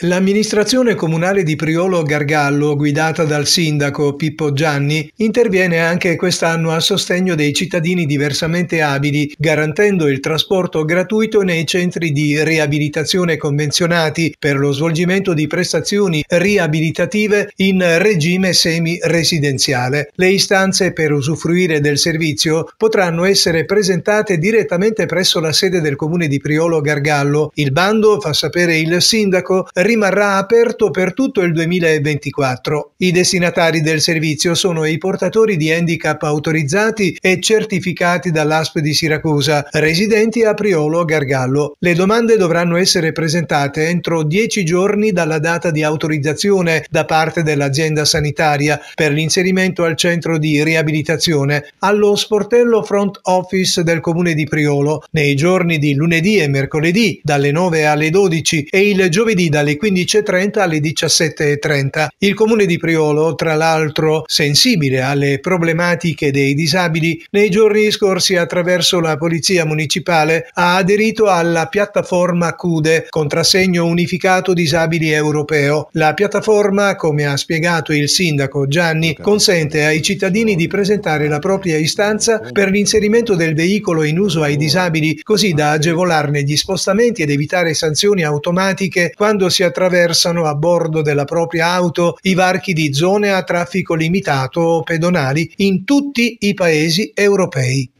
L'amministrazione comunale di Priolo Gargallo, guidata dal sindaco Pippo Gianni, interviene anche quest'anno a sostegno dei cittadini diversamente abili, garantendo il trasporto gratuito nei centri di riabilitazione convenzionati per lo svolgimento di prestazioni riabilitative in regime semi-residenziale. Le istanze per usufruire del servizio potranno essere presentate direttamente presso la sede del comune di Priolo Gargallo. Il bando, fa sapere il sindaco, rimarrà aperto per tutto il 2024. I destinatari del servizio sono i portatori di handicap autorizzati e certificati dall'ASP di Siracusa, residenti a Priolo Gargallo. Le domande dovranno essere presentate entro 10 giorni dalla data di autorizzazione da parte dell'azienda sanitaria per l'inserimento al centro di riabilitazione allo sportello front office del comune di Priolo nei giorni di lunedì e mercoledì dalle 9 alle 12 e il giovedì dalle 15.30 alle 17.30. Il comune di Priolo, tra l'altro sensibile alle problematiche dei disabili, nei giorni scorsi attraverso la Polizia Municipale ha aderito alla piattaforma CUDE, contrassegno unificato disabili europeo. La piattaforma, come ha spiegato il sindaco Gianni, consente ai cittadini di presentare la propria istanza per l'inserimento del veicolo in uso ai disabili, così da agevolarne gli spostamenti ed evitare sanzioni automatiche quando si attraversano a bordo della propria auto i varchi di zone a traffico limitato o pedonali in tutti i paesi europei.